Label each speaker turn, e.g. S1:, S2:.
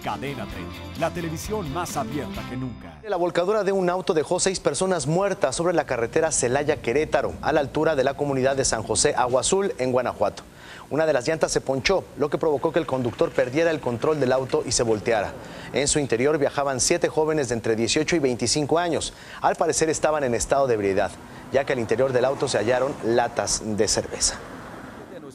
S1: Cadena 30, la televisión más abierta que nunca.
S2: La volcadura de un auto dejó seis personas muertas sobre la carretera Celaya-Querétaro, a la altura de la comunidad de San José Agua Azul, en Guanajuato. Una de las llantas se ponchó, lo que provocó que el conductor perdiera el control del auto y se volteara. En su interior viajaban siete jóvenes de entre 18 y 25 años. Al parecer estaban en estado de ebriedad, ya que al interior del auto se hallaron latas de cerveza